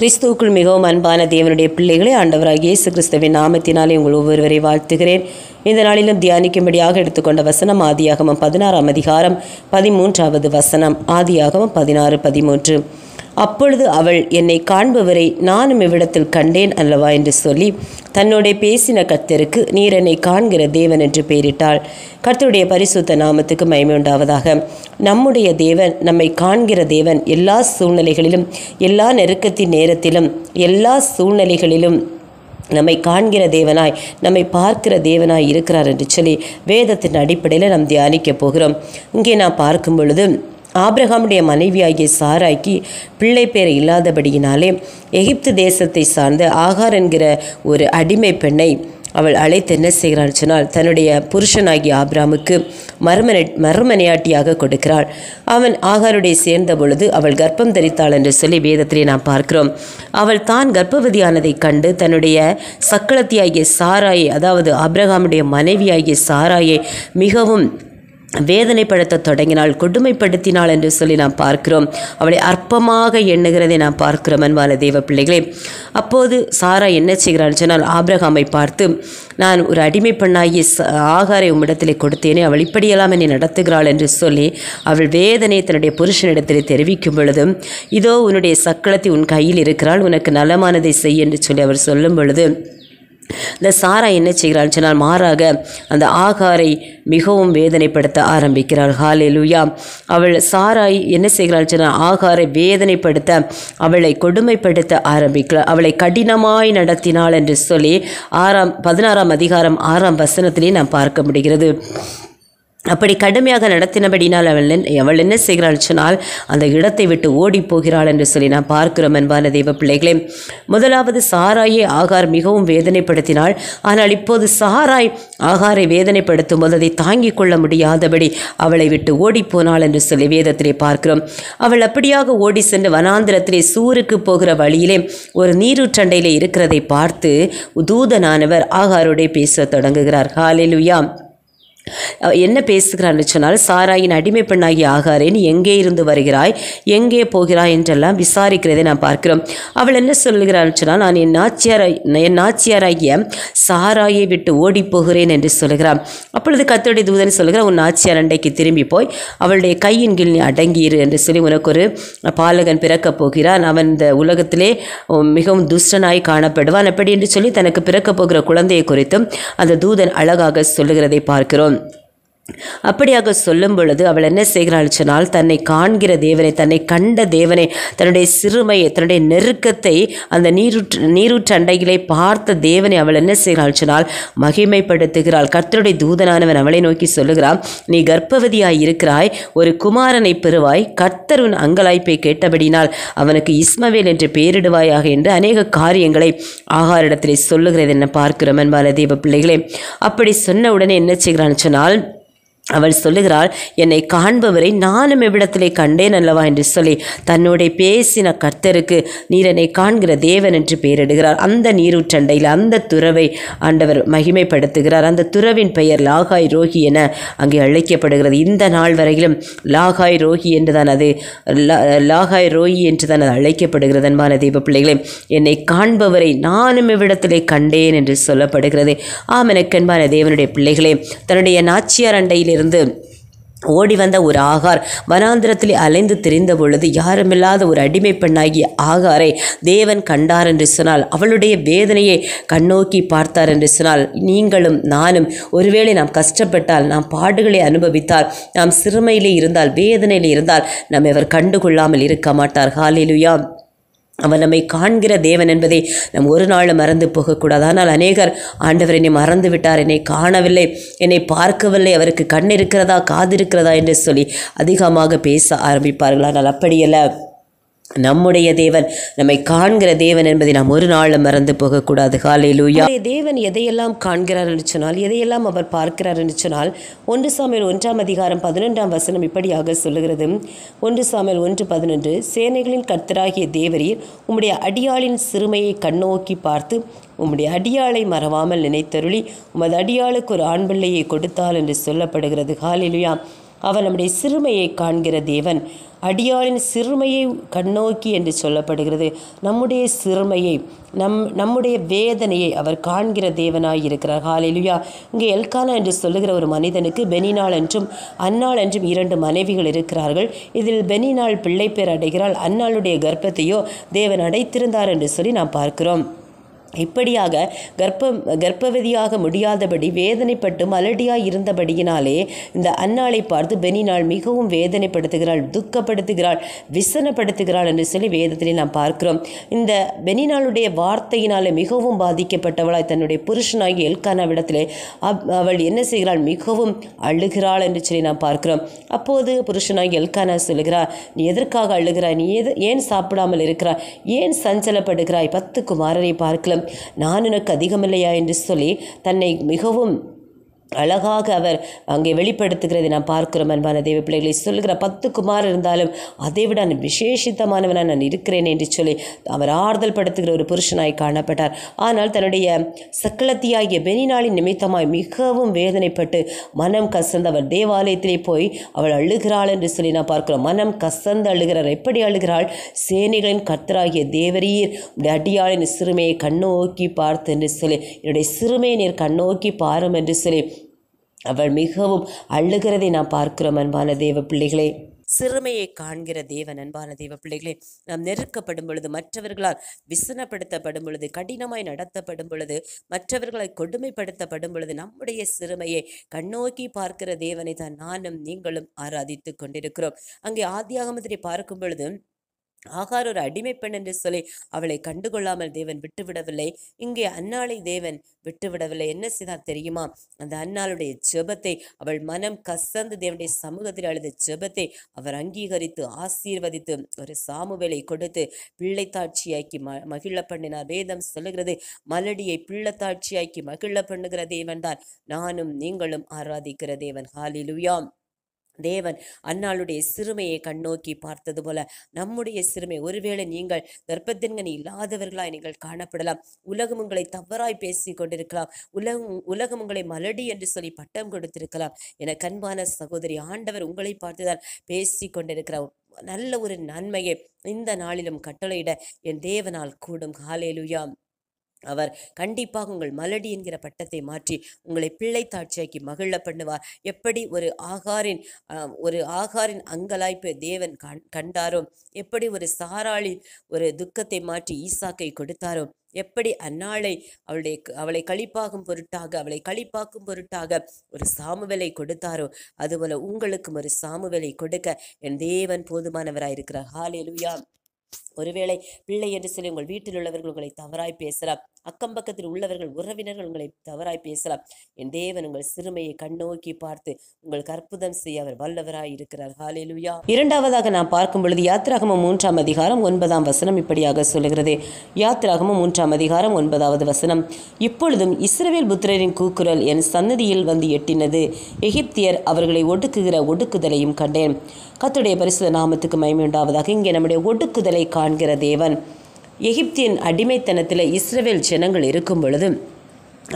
கிறிஸ்துவுக்குள் மிகவும் அன்பான தேவனுடைய பிள்ளைகளை ஆண்டவராக இயேசு கிறிஸ்துவின் நாமத்தினாலே உங்கள் ஒவ்வொருவரை வாழ்த்துகிறேன் இந்த நாளிலும் தியானிக்கும்படியாக எடுத்துக்கொண்ட வசனம் ஆதியாகமம் பதினாறாம் அதிகாரம் பதிமூன்றாவது வசனம் ஆதியாகமம் பதினாறு பதிமூன்று அப்பொழுது அவள் என்னை காண்பவரை நானும் இவ்விடத்தில் கண்டேன் அல்லவா என்று சொல்லி தன்னோட பேசின கர்த்தருக்கு நீர் என்னை காண்கிற தேவன் என்று பெயரிட்டாள் கர்த்தருடைய பரிசுத்த நாமத்துக்கு மயமையுண்டாவதாக நம்முடைய தேவன் நம்மை காண்கிற தேவன் எல்லா சூழ்நிலைகளிலும் எல்லா நெருக்கத்தின் நேரத்திலும் எல்லா சூழ்நிலைகளிலும் நம்மை காண்கிற தேவனாய் நம்மை பார்க்கிற தேவனாய் இருக்கிறார் என்று சொல்லி வேதத்தின் அடிப்படையில் நாம் தியானிக்க போகிறோம் இங்கே நான் பார்க்கும் பொழுது ஆப்ரஹாமுடைய மனைவியாகிய சாராய்க்கு பிள்ளை பேர் இல்லாதபடியினாலே எகிப்து தேசத்தை சார்ந்த ஆகார் என்கிற ஒரு அடிமை பெண்ணை அவள் அழைத்து என்ன செய்கிறாள் சொன்னால் தன்னுடைய புருஷனாகிய ஆப்ராமுக்கு மர்மனை மர்மனையாட்டியாக கொடுக்கிறாள் அவன் ஆகாருடைய சேர்ந்த பொழுது அவள் கர்ப்பம் தரித்தாள் என்று சொல்லி வேதத்திலே நாம் பார்க்கிறோம் அவள் தான் கர்ப்பவதியானதை கண்டு தன்னுடைய சக்களத்தியாகிய சாராயை அதாவது ஆப்ரஹாமுடைய மனைவியாகிய சாராயை மிகவும் வேதனைப்படுத்த தொடங்கினாள் கொடுமைப்படுத்தினாள் என்று சொல்லி நாம் பார்க்கிறோம் அவளை அற்பமாக எண்ணுகிறதை நாம் பார்க்கிறோம் அன்பான தெய்வ பிள்ளைகளே அப்போது சாரா என்ன செய்கிறாள் சொன்னால் ஆப்ரஹாமை பார்த்து நான் ஒரு அடிமை பெண்ணாகி ஆகாரை உம்மிடத்தில் கொடுத்தேனே அவள் இப்படியெல்லாம் என்னை நடத்துகிறாள் என்று சொல்லி அவள் வேதனை தன்னுடைய புருஷனிடத்தில் தெரிவிக்கும் பொழுதும் இதோ உன்னுடைய சக்களத்தை உன் கையில் இருக்கிறாள் உனக்கு நலமானதை செய் என்று சொல்லி அவர் சொல்லும் பொழுது இந்த சாரா என்ன செய்கிறாள் சொன்னால் மாறாக அந்த ஆகாரை மிகவும் வேதனைப்படுத்த ஆரம்பிக்கிறாள் ஹாலே லூயா அவள் சாராய் என்ன செய்கிறாள் சொன்னால் ஆகாரை வேதனைப்படுத்த அவளை கொடுமைப்படுத்த ஆரம்பிக்கிறாள் அவளை கடினமாய் நடத்தினாள் என்று சொல்லி ஆறாம் பதினாறாம் அதிகாரம் ஆறாம் வசனத்திலே நாம் பார்க்க முடிகிறது அப்படி கடுமையாக நடத்தினபடினால் அவள் அவள் என்ன செய்கிறாள் சொன்னால் அந்த இடத்தை விட்டு ஓடி போகிறாள் என்று சொல்லி நான் பார்க்கிறோம் என்பான தெய்வ பிள்ளைகளே முதலாவது சாராயை ஆகார் மிகவும் வேதனைப்படுத்தினாள் ஆனால் இப்போது சாராய் ஆகாரை வேதனைப்படுத்தும் போது அதை தாங்கிக் கொள்ள முடியாதபடி அவளை விட்டு ஓடிப்போனாள் என்று சொல்லி வேதத்திலே பார்க்கிறோம் அவள் அப்படியாக ஓடி சென்று வனாந்திரத்திலே சூருக்கு போகிற வழியிலே ஒரு நீரூற்றண்டையிலே இருக்கிறதை பார்த்து தூதனானவர் ஆகாரோடே பேச தொடங்குகிறார் ஹாலிலுயாம் என்ன பேசுகிறான்னு சொன்னால் சாராயின் அடிமை பெண்ணாகி ஆகாரேன் எங்கே இருந்து வருகிறாய் எங்கே போகிறாய் என்றெல்லாம் விசாரிக்கிறதை நான் பார்க்கிறோம் அவள் என்ன சொல்கிறான்னு சொன்னால் நான் என் நாச்சியாராய் என் நாச்சியாராகிய சாராயை விட்டு ஓடி போகிறேன் என்று சொல்கிறான் அப்பொழுது கத்தோடைய தூதன் சொல்கிறான் உன் நாச்சியார் அண்டைக்கு திரும்பி போய் அவளுடைய கையின் கீழ் நீ அடங்கியிரு என்று சொல்லி உனக்கு ஒரு பாலகன் பிறக்கப் போகிறான் அவன் இந்த உலகத்திலே மிகவும் துஷ்டனாய் காணப்படுவான் அப்படி என்று சொல்லி தனக்கு பிறக்கப் போகிற குழந்தையை குறித்தும் அந்த தூதன் அழகாக சொல்லுகிறதை பார்க்கிறோம் அப்படியாக சொல்லும் பொழுது அவள் என்ன செய்கிறாள் சொன்னால் தன்னை காண்கிற தேவனை தன்னை கண்ட தேவனை தன்னுடைய சிறுமையை தன்னுடைய நெருக்கத்தை அந்த நீரூற்று நீரூற்று அண்டைகளை பார்த்த தேவனை அவள் என்ன செய்கிறாள் சொன்னால் மகிமைப்படுத்துகிறாள் கர்த்தருடைய தூதனானவன் அவளை நோக்கி சொல்லுகிறான் நீ கர்ப்பவதியாய் இருக்கிறாய் ஒரு குமாரனை பெறுவாய் கர்த்தருன் அங்கலாய்ப்பை கேட்டபடினால் அவனுக்கு இஸ்மவேல் என்று பெயரிடுவாயாக என்று அநேக காரியங்களை ஆகாரிடத்திலே சொல்லுகிறது என்ன பார்க்கிறோம் என்பால தேவ பிள்ளைகளே அப்படி சொன்ன உடனே என்ன செய்கிறான்னு சொன்னால் அவள் சொல்லுகிறாள் என்னை காண்பவரை நானும் இவ்விடத்திலே கண்டேன் அல்லவா என்று சொல்லி தன்னுடைய பேசின கர்த்தருக்கு நீரனை காண்கிற தேவன் என்று பெயரிடுகிறார் அந்த நீரூற்றண்டையில் அந்த துறவை ஆண்டவர் மகிமைப்படுத்துகிறார் அந்த துறவின் பெயர் லாகாய் ரோஹி என அங்கே அழைக்கப்படுகிறது இந்த நாள் வரையிலும் லாகாய் ரோஹி என்று தான் அது லாகாய் ரோஹி என்று தான் அது அழைக்கப்படுகிறது அன்பான தெய்வ பிள்ளைகளே என்னை காண்பவரை நானும் இவ்விடத்திலே கண்டேன் என்று சொல்லப்படுகிறது ஆம் அன்பான தேவனுடைய பிள்ளைகளே தன்னுடைய நாச்சியார் அண்டையிலே இருந்து ஓடி வந்த ஒரு ஆகார் வனாந்திரத்தில் அலைந்து திரிந்த பொழுது யாருமில்லாத ஒரு அடிமை பெண்ணாகிய ஆகாரை தேவன் கண்டார் என்று சொன்னால் அவளுடைய வேதனையை கண்ணோக்கி பார்த்தார் என்று சொன்னால் நீங்களும் நானும் ஒருவேளை நாம் கஷ்டப்பட்டால் நாம் பாடுகளை அனுபவித்தால் நாம் சிறுமையிலே இருந்தால் வேதனையில் இருந்தால் நம்மை அவர் கண்டுகொள்ளாமல் இருக்க மாட்டார் ஹாலிலுயா அவன் நம்மை காண்கிற தேவன் என்பதை நம் ஒரு நாள் மறந்து போகக்கூடாது ஆனால் அநேகர் ஆண்டவர் என்னை மறந்து விட்டார் என்னை காணவில்லை என்னை பார்க்கவில்லை அவருக்கு கண் இருக்கிறதா காது இருக்கிறதா என்று சொல்லி அதிகமாக பேச ஆரம்பிப்பார்கள் ஆனால் அப்படியெல்லாம் நம்முடைய தேவன் நம்மை காண்கிற தேவன் என்பதை நாம் ஒரு நாளும் மறந்து போகக்கூடாது காலை லூயா தேவன் எதையெல்லாம் காண்கிறார் என்று சொன்னால் எதையெல்லாம் அவர் பார்க்கிறார் என்று சொன்னால் ஒன்று சாமியல் ஒன்றாம் அதிகாரம் பதினொன்றாம் வசனம் இப்படியாக சொல்லுகிறது ஒன்று சாமியல் ஒன்று பதினொன்று சேனைகளின் கர்த்தராகிய தேவரீர் உம்முடைய அடியாளின் சிறுமையை கண்ணோக்கி பார்த்து உம்முடைய அடியாளை மறவாமல் நினைத்தருளி உமது அடியாளுக்கு ஒரு ஆண் பிள்ளையை கொடுத்தால் என்று சொல்லப்படுகிறது காலிலுயா அவன் நம்முடைய சிறுமையை காண்கிற தேவன் அடியாளின் சிறுமையை கண்ணோக்கி என்று சொல்லப்படுகிறது நம்முடைய சிறுமையை நம் நம்முடைய வேதனையை அவர் காண்கிற தேவனாய் இருக்கிறார் ஹாலிலுயா இங்கே எல்கானா என்று சொல்லுகிற ஒரு மனிதனுக்கு பெனினாள் என்றும் அன்னாள் என்றும் இரண்டு மனைவிகள் இருக்கிறார்கள் இதில் பெனினாள் பிள்ளை பேர் அடைகிறாள் அன்னாளுடைய கர்ப்பத்தையோ தேவன் அடைத்திருந்தார் என்று சொல்லி நாம் பார்க்கிறோம் இப்படியாக கர்ப்பம் கர்ப்பவதியாக முடியாதபடி வேதனைப்பட்டு மலடியாக இருந்தபடியினாலே இந்த அன்னாளை பார்த்து பெனினாள் மிகவும் வேதனைப்படுத்துகிறாள் துக்கப்படுத்துகிறாள் விசனப்படுத்துகிறாள் என்று சொல்லி வேதத்திலே நாம் பார்க்கிறோம் இந்த பெனினாளுடைய வார்த்தையினாலே மிகவும் பாதிக்கப்பட்டவளாய் தன்னுடைய புருஷனாகிய எல்கானாவிடத்திலே அவள் என்ன செய்கிறாள் மிகவும் அழுகிறாள் என்று சொல்லி நாம் பார்க்கிறோம் அப்போது புருஷனாகி எல்கானா சொல்லுகிறார் நீ எதற்காக அழுகிறாய் நீ எது ஏன் சாப்பிடாமல் இருக்கிறாய் ஏன் சஞ்சலப்படுகிறாய் பத்து குமாரரை பார்க்கலாம் நான் உனக்கு அதிகமில்லையா என்று சொல்லி தன்னை மிகவும் அழகாக அவர் அங்கே வெளிப்படுத்துகிறதை நான் பார்க்கிறோம் அன்பான தேவ பிள்ளைகளை சொல்லுகிற பத்து குமார் இருந்தாலும் அதை விட நான் விசேஷித்தமானவனாக நான் இருக்கிறேன் என்று சொல்லி அவர் ஆறுதல் படுத்துகிற ஒரு புருஷனாய் காணப்பட்டார் ஆனால் தன்னுடைய சக்கலத்தியாகிய பெனினாளின் நிமித்தமாய் மிகவும் வேதனைப்பட்டு மனம் கசந்து அவர் தேவாலயத்திலே போய் அவள் அழுகிறாள் என்று சொல்லி நான் பார்க்கிறோம் மனம் கசந்து அழுகிறார் எப்படி அழுகிறாள் சேனைகளின் கத்தராகிய தேவரீர் அடியாளின் சிறுமையை கண்ணோக்கி பார்த்து என்று சொல்லி என்னுடைய சிறுமையை நீர் கண்ணோக்கி பாரும் என்று சொல்லி அவள் மிகவும் அழுகிறதை நாம் பார்க்கிறோம் அன்பான தேவ பிள்ளைகளே சிறுமையை காண்கிற தேவன் அன்பான தெய்வ பிள்ளைகளே நாம் நெருக்கப்படும் பொழுது மற்றவர்களால் விசனப்படுத்தப்படும் பொழுது கடினமாய் நடத்தப்படும் பொழுது மற்றவர்களை கொடுமைப்படுத்தப்படும் பொழுது நம்முடைய சிறுமையை கண்ணோக்கி பார்க்கிற தேவனை தான் நானும் நீங்களும் ஆராதித்து கொண்டிருக்கிறோம் அங்கே ஆதியாகமத்திலே பார்க்கும் பொழுது ஆகார் ஒரு அடிமை பெண் என்று சொல்லி அவளை கண்டுகொள்ளாமல் தேவன் விட்டுவிடவில்லை இங்கே அன்னாளை தேவன் விட்டுவிடவில்லை என்ன செய்தா தெரியுமா அந்த அன்னாளுடைய ஜெபத்தை அவள் மனம் கசந்து தேவனுடைய சமூகத்தில் அழுத ஜெபத்தை அவர் அங்கீகரித்து ஆசீர்வதித்து ஒரு சாமுவேலை கொடுத்து பிள்ளைத்தாட்சியாக்கி ம மகிழ பண்ணினார் வேதம் சொல்லுகிறது மலடியை பிள்ளைத்தாட்சியாக்கி மகிழ பண்ணுகிற தேவன் தான் நானும் நீங்களும் ஆராதிக்கிற தேவன் ஹாலிலுயாம் தேவன் அன்னாளுடைய சிறுமையை கண்ணோக்கி பார்த்தது போல நம்முடைய சிறுமை ஒருவேளை நீங்கள் கர்ப்பத்தின்கனி இல்லாதவர்களாய் நீங்கள் காணப்படலாம் உலகம் உங்களை தவறாய் பேசி கொண்டிருக்கலாம் உலகம் உலகம் உங்களை மலடி என்று சொல்லி பட்டம் கொடுத்திருக்கலாம் என கண்பான சகோதரி ஆண்டவர் உங்களை பார்த்துதான் பேசி கொண்டிருக்கிறார் நல்ல ஒரு நன்மையை இந்த நாளிலும் கட்டளையிட என் தேவனால் கூடும் காலேலுயாம் அவர் கண்டிப்பாக உங்கள் மலடி என்கிற பட்டத்தை மாற்றி உங்களை பிள்ளை தாட்சியாக்கி மகிழ பண்ணுவார் எப்படி ஒரு ஆகாரின் ஒரு ஆகாரின் அங்கலாய்ப்பை தேவன் கண் கண்டாரோ எப்படி ஒரு சாராளின் ஒரு துக்கத்தை மாற்றி ஈசாக்கை கொடுத்தாரோ எப்படி அந்நாளை அவளுடைய அவளை கழிப்பாகும் பொருட்டாக அவளை கழிப்பாக்கும் பொருட்டாக ஒரு சாமுவேலை கொடுத்தாரோ அதுபோல உங்களுக்கும் ஒரு சாமுவேலை கொடுக்க என் தேவன் போதுமானவராயிருக்கிறார் ஹாலேலுயா ஒருவேளை பிள்ளை என்று சொல்லி உங்கள் வீட்டில் உள்ளவர்கள் உங்களை தவறாய் பேசலாம் அக்கம் பக்கத்தில் உள்ளவர்கள் உறவினர்கள் உங்களை தவறாய் பேசலாம் என் தேவன் உங்கள் சிறுமையை கண்ணோக்கி பார்த்து உங்களுக்கு அற்புதம் செய்ய அவர் வல்லவராய் இருக்கிறார் ஹாலேலுயா இரண்டாவதாக நாம் பார்க்கும் பொழுது யாத்ராகமம் மூன்றாம் அதிகாரம் ஒன்பதாம் வசனம் இப்படியாக சொல்லுகிறது யாத்ராகமம் மூன்றாம் அதிகாரம் ஒன்பதாவது வசனம் இப்பொழுதும் இஸ்ரவேல் புத்திரரின் கூக்குரல் என் சன்னதியில் வந்து எட்டினது எகிப்தியர் அவர்களை ஒடுக்குகிற ஒடுக்குதலையும் கண்டேன் கத்துடைய பரிசுத நாமத்துக்கு மயமையுண்டாவதாக இங்கே நம்முடைய ஒடுக்குதலை காண்கிற தேவன் எகிப்தின் அடிமைத்தனத்தில் இஸ்ரவேல் ஜனங்கள் இருக்கும் பொழுதும்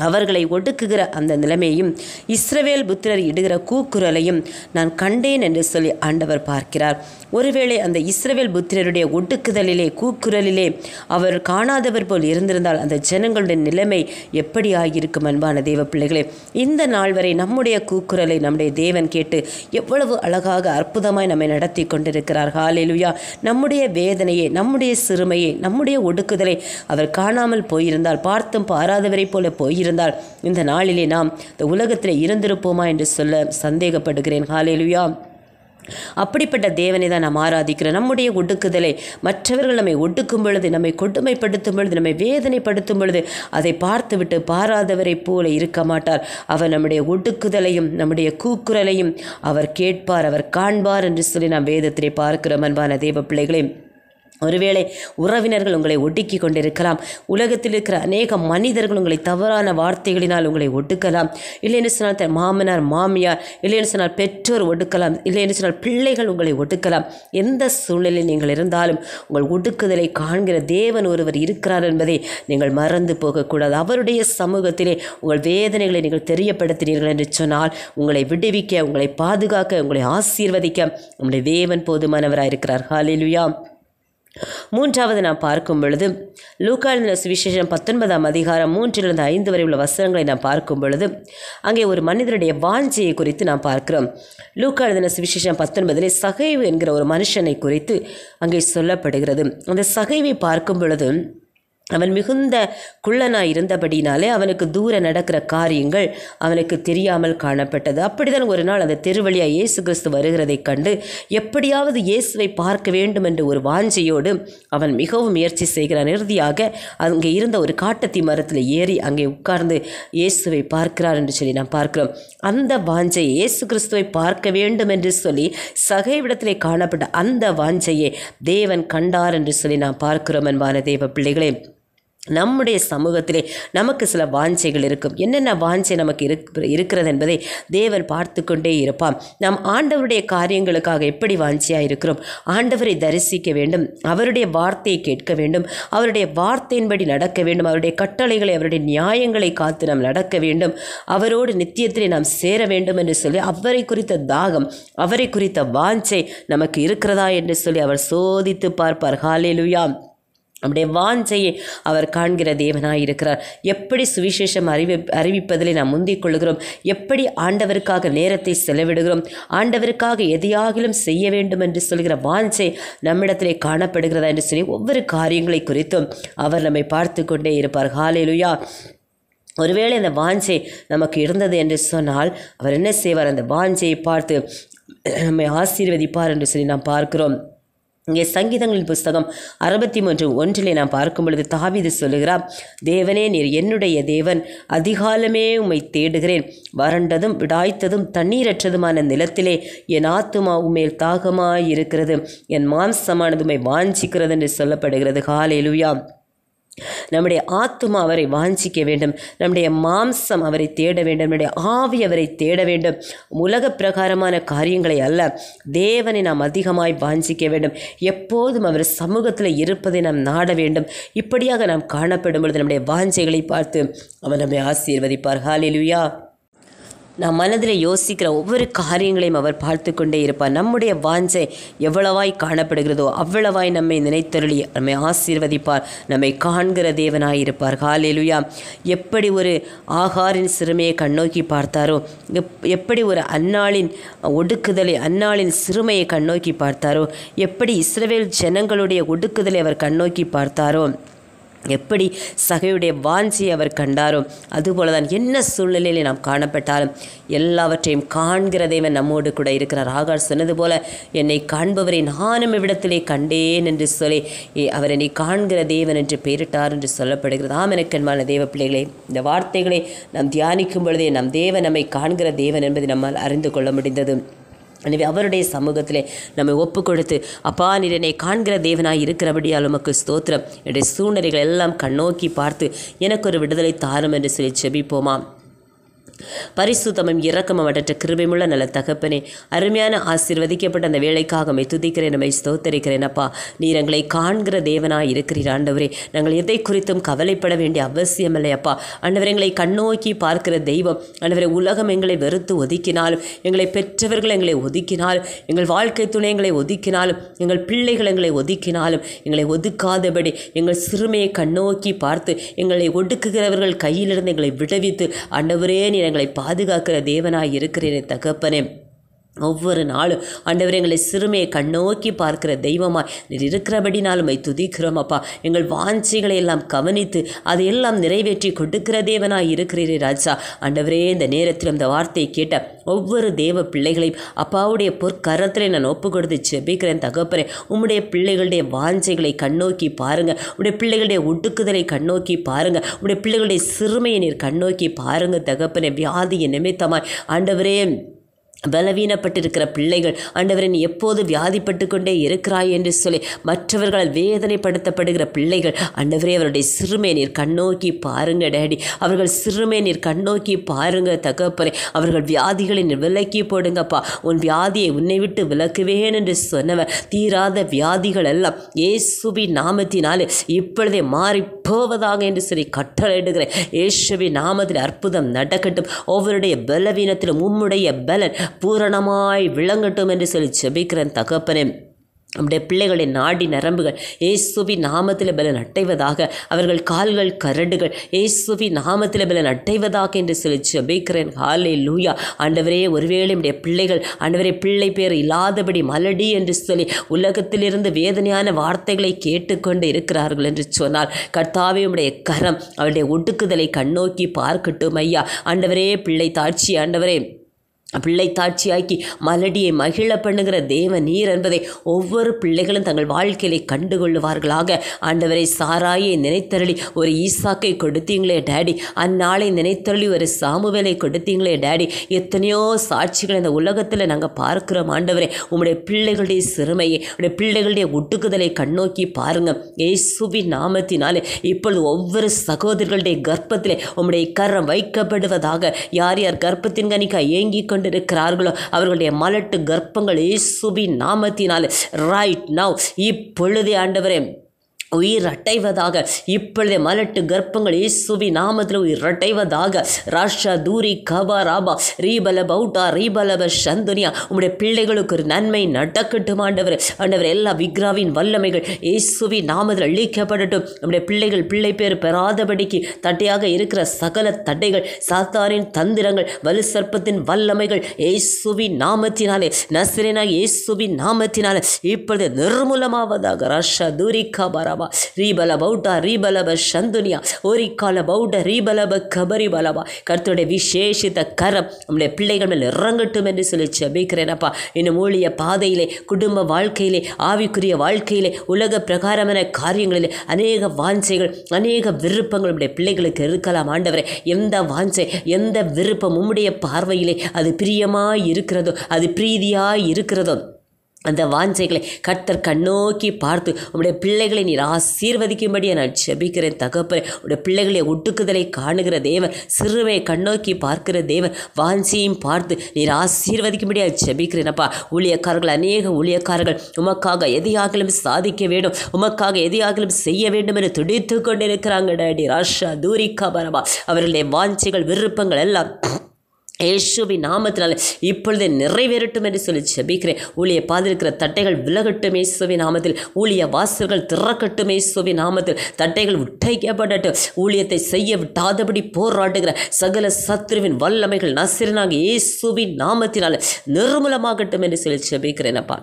அவர்களை ஒடுக்குகிற அந்த நிலைமையும் இஸ்ரவேல் புத்திரர் இடுகிற கூக்குரலையும் நான் கண்டேன் என்று சொல்லி ஆண்டவர் பார்க்கிறார் ஒருவேளை அந்த இஸ்ரவேல் புத்திரருடைய ஒடுக்குதலிலே கூக்குரலிலே அவர் காணாதவர் போல் இருந்திருந்தால் அந்த ஜனங்களுடைய நிலைமை எப்படி ஆகியிருக்கும் அன்பான தேவ பிள்ளைகளே இந்த நாள் வரை நம்முடைய கூக்குரலை நம்முடைய தேவன் கேட்டு எவ்வளவு அழகாக அற்புதமாய் நம்மை நடத்தி கொண்டிருக்கிறார் ஹாலேலுயா நம்முடைய வேதனையை நம்முடைய சிறுமையை நம்முடைய ஒடுக்குதலை அவர் காணாமல் போயிருந்தால் பார்த்தும் பாராதவரை போல போய் இருந்தால் இந்த நாளிலே நாம் இந்த உலகத்தில் இருந்திருப்போமா என்று சொல்ல சந்தேகப்படுகிறேன் ஹாலேலுயா அப்படிப்பட்ட தேவனை தான் நாம் ஆராதிக்கிறோம் நம்முடைய ஒடுக்குதலை மற்றவர்கள் நம்மை ஒடுக்கும் பொழுது நம்மை கொடுமைப்படுத்தும் பொழுது நம்மை வேதனைப்படுத்தும் பொழுது அதை பார்த்துவிட்டு பாராதவரை போல இருக்க மாட்டார் அவர் நம்முடைய ஒடுக்குதலையும் நம்முடைய கூக்குரலையும் அவர் கேட்பார் அவர் காண்பார் என்று சொல்லி நாம் வேதத்திலே பார்க்கிறோம் அன்பான தேவ பிள்ளைகளையும் ஒருவேளை உறவினர்கள் உங்களை ஒடுக்கி கொண்டிருக்கலாம் உலகத்தில் இருக்கிற அநேக மனிதர்கள் உங்களை தவறான வார்த்தைகளினால் உங்களை ஒடுக்கலாம் இல்லைன்னு சொன்னால் தன் மாமனார் மாமியார் இல்லைன்னு சொன்னால் பெற்றோர் ஒடுக்கலாம் இல்லைன்னு சொன்னால் பிள்ளைகள் உங்களை ஒடுக்கலாம் எந்த சூழ்நிலையில் நீங்கள் இருந்தாலும் உங்கள் ஒடுக்குதலை காண்கிற தேவன் ஒருவர் இருக்கிறார் என்பதை நீங்கள் மறந்து போகக்கூடாது அவருடைய சமூகத்திலே உங்கள் வேதனைகளை நீங்கள் தெரியப்படுத்தினீர்கள் என்று சொன்னால் உங்களை விடுவிக்க உங்களை பாதுகாக்க உங்களை ஆசீர்வதிக்க உங்களுடைய தேவன் போதுமானவராக இருக்கிறார் ஹாலிலுயா மூன்றாவது நாம் பார்க்கும் பொழுது லூக்காலின சுவிசேஷம் பத்தொன்பதாம் அதிகாரம் மூன்றிலிருந்து ஐந்து வரை உள்ள வசனங்களை நாம் பார்க்கும் பொழுது அங்கே ஒரு மனிதனுடைய வாஞ்சியை குறித்து நாம் பார்க்கிறோம் லூக்காலின சுவிசேஷம் பத்தொன்பதிலே சகைவு என்கிற ஒரு மனுஷனை குறித்து அங்கே சொல்லப்படுகிறது அந்த சகைவை பார்க்கும் பொழுது அவன் மிகுந்த குள்ளனாக இருந்தபடினாலே அவனுக்கு தூர நடக்கிற காரியங்கள் அவனுக்கு தெரியாமல் காணப்பட்டது அப்படிதான் ஒரு நாள் அந்த தெருவழியாக இயேசு கிறிஸ்து வருகிறதை கண்டு எப்படியாவது இயேசுவை பார்க்க வேண்டும் என்ற ஒரு வாஞ்சையோடு அவன் மிகவும் முயற்சி செய்கிறான் இறுதியாக அங்கே இருந்த ஒரு காட்டத்தி மரத்தில் ஏறி அங்கே உட்கார்ந்து இயேசுவை பார்க்கிறார் என்று சொல்லி நான் பார்க்கிறோம் அந்த வாஞ்சை இயேசு கிறிஸ்துவை பார்க்க வேண்டும் என்று சொல்லி சகைவிடத்திலே காணப்பட்ட அந்த வாஞ்சையை தேவன் கண்டார் என்று சொல்லி நான் பார்க்கிறோம் என்பான தேவ பிள்ளைகளே நம்முடைய சமூகத்திலே நமக்கு சில வாஞ்சைகள் இருக்கும் என்னென்ன வாஞ்சை நமக்கு இருக்கிறது என்பதை தேவன் பார்த்து கொண்டே இருப்பான் நாம் ஆண்டவருடைய காரியங்களுக்காக எப்படி வாஞ்சியாக இருக்கிறோம் ஆண்டவரை தரிசிக்க வேண்டும் அவருடைய வார்த்தையை கேட்க வேண்டும் அவருடைய வார்த்தையின்படி நடக்க வேண்டும் அவருடைய கட்டளைகளை அவருடைய நியாயங்களை காத்து நாம் நடக்க வேண்டும் அவரோடு நித்தியத்திலே நாம் சேர வேண்டும் என்று சொல்லி அவரை குறித்த தாகம் அவரை குறித்த வாஞ்சை நமக்கு இருக்கிறதா என்று சொல்லி அவர் சோதித்து பார்ப்பார் லுயாம் நம்முடைய வாஞ்சையை அவர் காண்கிற தேவனாக இருக்கிறார் எப்படி சுவிசேஷம் அறிவி அறிவிப்பதில் நாம் முந்திக் கொள்கிறோம் எப்படி ஆண்டவருக்காக நேரத்தை செலவிடுகிறோம் ஆண்டவருக்காக எதையாகிலும் செய்ய வேண்டும் என்று சொல்கிற வாஞ்சை நம்மிடத்திலே காணப்படுகிறதா என்று சொல்லி ஒவ்வொரு காரியங்களை குறித்தும் அவர் நம்மை பார்த்து கொண்டே இருப்பார் ஹாலேலுயா ஒருவேளை அந்த வாஞ்சை நமக்கு இருந்தது என்று சொன்னால் அவர் என்ன செய்வார் அந்த வாஞ்சையை பார்த்து நம்மை ஆசீர்வதிப்பார் என்று சொல்லி நாம் பார்க்கிறோம் இங்கே சங்கீதங்களின் புஸ்தகம் அறுபத்தி மூன்று ஒன்றிலே நாம் பார்க்கும் பொழுது தாவிது சொல்லுகிறார் தேவனே நீர் என்னுடைய தேவன் அதிகாலமே உம்மை தேடுகிறேன் வறண்டதும் விடாய்த்ததும் தண்ணீரற்றதுமான நிலத்திலே என் ஆத்துமா உமேல் தாகமாய் இருக்கிறது என் மாம்சமானது உண்மை வாஞ்சிக்கிறது என்று சொல்லப்படுகிறது காலையிலுயா நம்முடைய ஆத்மா அவரை வாஞ்சிக்க வேண்டும் நம்முடைய மாம்சம் அவரை தேட வேண்டும் நம்முடைய ஆவி அவரை தேட வேண்டும் உலக பிரகாரமான காரியங்களை அல்ல தேவனை நாம் அதிகமாய் வாஞ்சிக்க வேண்டும் எப்போதும் அவர் சமூகத்தில் இருப்பதை நாம் நாட வேண்டும் இப்படியாக நாம் காணப்படும் பொழுது நம்முடைய வாஞ்சைகளை பார்த்து அவர் நம்மை ஆசீர்வதிப்பார் ஹாலிலுயா நம் மனதில் யோசிக்கிற ஒவ்வொரு காரியங்களையும் அவர் பார்த்து கொண்டே இருப்பார் நம்முடைய வாஞ்சை எவ்வளவாய் காணப்படுகிறதோ அவ்வளவாய் நம்மை நினைத்தருளி நம்மை ஆசீர்வதிப்பார் நம்மை காண்கிற தேவனாய் இருப்பார் காலையிலுயா எப்படி ஒரு ஆகாரின் சிறுமையை கண்ணோக்கி பார்த்தாரோ எப்படி ஒரு அன்னாளின் ஒடுக்குதலை அன்னாளின் சிறுமையை கண்ணோக்கி பார்த்தாரோ எப்படி இஸ்ரவேல் ஜனங்களுடைய ஒடுக்குதலை அவர் கண்ணோக்கி பார்த்தாரோ எப்படி சகையுடைய வாஞ்சியை அவர் கண்டாரோ அதுபோல தான் என்ன சூழ்நிலையில் நாம் காணப்பட்டாலும் எல்லாவற்றையும் காண்கிற தேவன் நம்மோடு கூட இருக்கிறார் ஆகார் சொன்னது போல என்னை காண்பவரை நானும் இவ்விடத்திலே கண்டேன் என்று சொல்லி அவர் என்னை காண்கிற தேவன் என்று பெயரிட்டார் என்று சொல்லப்படுகிறது ஆமெனக்கன்மான தேவ பிள்ளைகளே இந்த வார்த்தைகளை நாம் தியானிக்கும் பொழுதே நம் தேவன் நம்மை காண்கிற தேவன் என்பதை நம்மால் அறிந்து கொள்ள முடிந்தது எனவே அவருடைய சமூகத்தில் நம்மை ஒப்பு கொடுத்து அப்பா நிறனை காண்கிற தேவனாய் இருக்கிறபடியால் உமக்கு ஸ்தோத்திரம் என்னுடைய சூழ்நிலைகள் எல்லாம் கண்ணோக்கி பார்த்து எனக்கு ஒரு விடுதலை தாரும் என்று சொல்லி செபிப்போமா பரிசுத்தமும் இரக்கமும் அடற்ற கிருபைமுள்ள நல்ல தகப்பனே அருமையான ஆசிர்வதிக்கப்பட்ட அந்த வேலைக்காக மை துதிக்கிறேன் நம்மை ஸ்தோத்தரிக்கிறேன் அப்பா நீர் எங்களை காண்கிற தேவனாக இருக்கிறீர் ஆண்டவரே நாங்கள் எதை குறித்தும் கவலைப்பட வேண்டிய அவசியமில்லை அப்பா ஆண்டவர் எங்களை கண்ணோக்கி பார்க்கிற தெய்வம் ஆண்டவரை உலகம் எங்களை வெறுத்து ஒதுக்கினாலும் எங்களை பெற்றவர்கள் எங்களை ஒதுக்கினாலும் எங்கள் வாழ்க்கை துணை எங்களை ஒதுக்கினாலும் எங்கள் பிள்ளைகள் எங்களை ஒதுக்கினாலும் எங்களை ஒதுக்காதபடி எங்கள் சிறுமையை கண்ணோக்கி பார்த்து எங்களை ஒடுக்குகிறவர்கள் கையிலிருந்து எங்களை விடுவித்து ஆண்டவரே நீ நீர் எங்களை பாதுகாக்கிற தேவனாய் இருக்கிறேனே தகப்பனே ஒவ்வொரு நாளும் ஆண்டவர் எங்களை சிறுமையை கண்ணோக்கி பார்க்கிற தெய்வமாய் நீர் இருக்கிறபடினாலும் துதிக்கிறோம் அப்பா எங்கள் வாஞ்சைகளை எல்லாம் கவனித்து அதையெல்லாம் நிறைவேற்றி கொடுக்கிற தேவனாய் இருக்கிறீரே ராஜா ஆண்டவரே இந்த நேரத்தில் இந்த வார்த்தையை கேட்ட ஒவ்வொரு தேவ பிள்ளைகளையும் அப்பாவுடைய பொற்கரத்தில் நான் ஒப்பு கொடுத்து செபிக்கிறேன் தகப்பறேன் உம்முடைய பிள்ளைகளுடைய வாஞ்சைகளை கண்ணோக்கி பாருங்கள் உடைய பிள்ளைகளுடைய ஒடுக்குதலை கண்ணோக்கி பாருங்கள் உடைய பிள்ளைகளுடைய சிறுமையை நீர் கண்ணோக்கி பாருங்கள் தகப்பனே வியாதியை நிமித்தமாய் ஆண்டவரே பலவீனப்பட்டிருக்கிற பிள்ளைகள் ஆண்டவரை நீ எப்போது வியாதிப்பட்டு கொண்டே இருக்கிறாய் என்று சொல்லி மற்றவர்களால் வேதனைப்படுத்தப்படுகிற பிள்ளைகள் ஆண்டவரே அவருடைய சிறுமை நீர் கண்ணோக்கி பாருங்க டேடி அவர்கள் சிறுமை நீர் கண்ணோக்கி பாருங்க தகப்பனே அவர்கள் வியாதிகளை நீர் விலக்கி போடுங்கப்பா உன் வியாதியை உன்னை விட்டு விலக்குவேன் என்று சொன்னவர் தீராத வியாதிகள் எல்லாம் ஏசுபி நாமத்தினாலே இப்பொழுதே மாறி போவதாக என்று சொல்லி கட்டளையிடுகிறேன் ஏசுபி நாமத்தில் அற்புதம் நடக்கட்டும் ஒவ்வொருடைய பலவீனத்திலும் உம்முடைய பலன் பூரணமாய் விளங்கட்டும் என்று சொல்லி ஜெபிக்கிறேன் தகப்பனே நம்முடைய பிள்ளைகளின் நாடி நரம்புகள் ஏசுபி நாமத்தில் பல நட்டைவதாக அவர்கள் கால்கள் கரடுகள் ஏசுபி நாமத்தில் பல அட்டைவதாக என்று சொல்லி ஜபிக்கிறேன் ஹாலே லூயா ஆண்டவரே ஒருவேளை நம்முடைய பிள்ளைகள் ஆண்டவரே பிள்ளை பேர் இல்லாதபடி மலடி என்று சொல்லி உலகத்திலிருந்து வேதனையான வார்த்தைகளை கேட்டுக்கொண்டு இருக்கிறார்கள் என்று சொன்னால் கர்த்தாவே உடைய கரம் அவருடைய ஒடுக்குதலை கண்ணோக்கி பார்க்கட்டும் ஐயா ஆண்டவரே பிள்ளை தாட்சி ஆண்டவரே பிள்ளை தாட்சியாக்கி மலடியை மகிழ பண்ணுகிற தேவ நீர் என்பதை ஒவ்வொரு பிள்ளைகளும் தங்கள் வாழ்க்கையிலே கண்டுகொள்ளுவார்களாக ஆண்டவரை சாராயை நினைத்தருளி ஒரு ஈசாக்கை கொடுத்தீங்களே டேடி அந்நாளை நினைத்தருளி ஒரு சாமுவேலை கொடுத்தீங்களே டேடி எத்தனையோ சாட்சிகள் இந்த உலகத்தில் நாங்கள் பார்க்கிறோம் ஆண்டவரை உங்களுடைய பிள்ளைகளுடைய சிறுமையை உடைய பிள்ளைகளுடைய ஒட்டுக்குதலை கண்ணோக்கி பாருங்கள் ஏசுவி நாமத்தினாலே இப்பொழுது ஒவ்வொரு சகோதரர்களுடைய கர்ப்பத்திலே உங்களுடைய கரம் வைக்கப்படுவதாக யார் யார் கர்ப்பத்தின் கணிக்க ஏங்கி கொண்டு கொண்டிருக்கிறார்களோ அவர்களுடைய மலட்டு கர்ப்பங்கள் இயேசுபி நாமத்தினால் ரைட் நவ் இப்பொழுதே ஆண்டவரே உயிர் அட்டைவதாக இப்பொழுதே மலட்டு கர்ப்பங்கள் இயேசுவி நாமத்தில் உயிர் அட்டைவதாக ராஷா தூரி கபா ராபா ரீபல பவுட்டா ரீபலப சந்துனியா உங்களுடைய பிள்ளைகளுக்கு ஒரு நன்மை நடக்கட்டும் ஆண்டவர் ஆண்டவர் எல்லா விக்ராவின் வல்லமைகள் இயேசுவி நாமத்தில் அழிக்கப்படட்டும் நம்முடைய பிள்ளைகள் பிள்ளை பேர் பெறாதபடிக்கு தட்டையாக இருக்கிற சகல தட்டைகள் சாத்தாரின் தந்திரங்கள் வலு சர்ப்பத்தின் வல்லமைகள் இயேசுவி நாமத்தினாலே நசரினா ஏசுவி நாமத்தினாலே இப்பொழுது நிர்மூலமாவதாக ராஷா தூரி கபா ராபா ಬಲವ ரீபல பௌட்டா ரீபலப சந்துனியா ஓரி கால பௌட்ட ரீபலப கபரி பலவா கருத்துடைய விசேஷித்த கரம் நம்முடைய பிள்ளைகள் மேல் இறங்கட்டும் என்று சொல்லி ஜபிக்கிறேனப்பா இன்னும் மூழிய பாதையிலே குடும்ப வாழ்க்கையிலே ஆவிக்குரிய வாழ்க்கையிலே உலக பிரகாரமான காரியங்களிலே அநேக வாஞ்சைகள் அநேக விருப்பங்கள் நம்முடைய பிள்ளைகளுக்கு இருக்கலாம் ஆண்டவரே எந்த வாஞ்சை எந்த விருப்பம் உம்முடைய பார்வையிலே அது பிரியமாக இருக்கிறதோ அது பிரீதியாக இருக்கிறதோ அந்த வாஞ்சைகளை கர்த்தர் கண்ணோக்கி பார்த்து உங்களுடைய பிள்ளைகளை நீர் ஆசீர்வதிக்கும்படியே நான் செபிக்கிறேன் தகப்பறேன் உடைய பிள்ளைகளை ஒட்டுக்குதலை காணுகிற தேவன் சிறுவை கண்ணோக்கி பார்க்கிற தேவன் வாஞ்சியும் பார்த்து நீர் ஆசீர்வதிக்கும்படியா ஜெபிக்கிறேனப்பா ஊழியக்காரர்கள் அநேக ஊழியக்காரர்கள் உமக்காக எதையாகலும் சாதிக்க வேண்டும் உமக்காக எதையாகலும் செய்ய வேண்டும் என்று துடித்து கொண்டிருக்கிறாங்க டாடி ராஷா தூரிக்கா பரமா அவர்களுடைய வாஞ்சைகள் விருப்பங்கள் எல்லாம் ஏசுபி நாமத்தினால இப்பொழுதே நிறைவேறட்டும் என்று சொல்லி ஜெபிக்கிறேன் ஊழிய பாதிருக்கிற தட்டைகள் விலகட்டும் ஏசுவி நாமத்தில் ஊழிய வாசல்கள் திறக்கட்டும் ஏசுவி நாமத்தில் தட்டைகள் உட்டைக்கப்படட்டும் ஊழியத்தை செய்ய விட்டாதபடி போராடுகிற சகல சத்ருவின் வல்லமைகள் நசிறனாக இயேசுவின் நாமத்தினால் நிர்மூலமாகட்டும் என்று சொல்லி ஜெபிக்கிறேன் அப்பா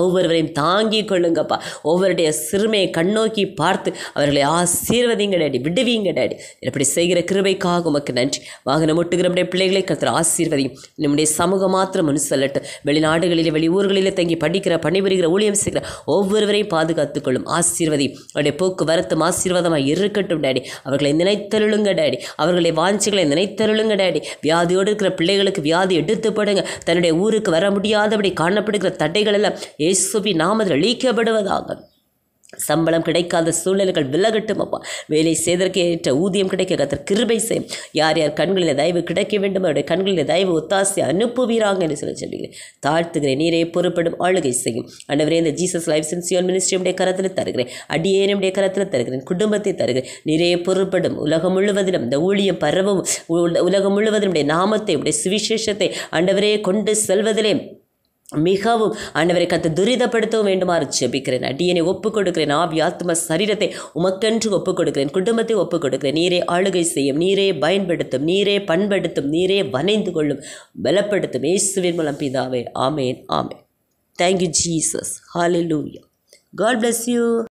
ஒவ்வொருவரையும் தாங்கி கொள்ளுங்கப்பா ஒவ்வொருடைய சிறுமையை கண்ணோக்கி பார்த்து அவர்களை ஆசீர்வதிங்க டேடி விடுவீங்க டேடி இப்படி செய்கிற கிருபைக்காக உமக்கு நன்றி வாகனம் ஒட்டுகிற நம்முடைய பிள்ளைகளை கருத்து ஆசீர்வதியும் நம்முடைய சமூகம் மாத்திரம் மனு வெளிநாடுகளிலே வெளிநாடுகளில் வெளி ஊர்களில் தங்கி படிக்கிற பணிபுரிகிற ஊழியம் செய்கிற ஒவ்வொருவரையும் பாதுகாத்துக்கொள்ளும் ஆசீர்வதி அவருடைய போக்குவரத்தும் ஆசீர்வாதமாக இருக்கட்டும் டேடி அவர்களை நினைத்தருளுங்க டேடி அவர்களை வாஞ்சிகளை நினைத்தருளுங்க டேடி வியாதியோடு இருக்கிற பிள்ளைகளுக்கு வியாதி எடுத்து தன்னுடைய ஊருக்கு வர முடியாதபடி காணப்படுகிற தடைகள் எல்லாம் இயேசுபி நாமதில் அழிக்கப்படுவதாக சம்பளம் கிடைக்காத சூழ்நிலைகள் விலகட்டும் அப்பா வேலை செய்தற்கு ஏற்ற ஊதியம் கிடைக்க கத்தர் கிருபை செய்யும் யார் யார் கண்களில் தயவு கிடைக்க வேண்டும் அவருடைய கண்களில் தயவு ஒத்தாசை அனுப்புவீராங்க என்று சொல்லி சொல்லுகிறேன் தாழ்த்துகிறேன் நீரே பொறுப்படும் ஆளுகை செய்யும் அண்டவரே இந்த ஜீசஸ் லைஃப் சியோன் மினிஸ்ட்ரியுடைய கரத்தில் தருகிறேன் அடியேனுடைய கரத்தில் தருகிறேன் குடும்பத்தை தருகிறேன் நிறைய பொறுப்படும் உலகம் முழுவதிலும் இந்த ஊழியம் பரவும் உலகம் முழுவதிலும் நாமத்தை உடைய சுவிசேஷத்தை அண்டவரே கொண்டு செல்வதிலே மிகவும் ஆண்டவருக்கு கற்று துரிதப்படுத்தவும் வேண்டுமாறு ஜெபிக்கிறேன் அடியனை ஒப்புக் கொடுக்கிறேன் ஆவி ஆத்ம சரீரத்தை உமக்கென்று ஒப்புக் கொடுக்கிறேன் குடும்பத்தை ஒப்புக் கொடுக்கிறேன் நீரே ஆளுகை செய்யும் நீரே பயன்படுத்தும் நீரே பண்படுத்தும் நீரே வனைந்து கொள்ளும் பலப்படுத்தும் இயேசுவின் மூலம் பிதாவே ஆமேன் ஆமேன் தேங்க்யூ ஜீசஸ் லூயா காட் பிளஸ் யூ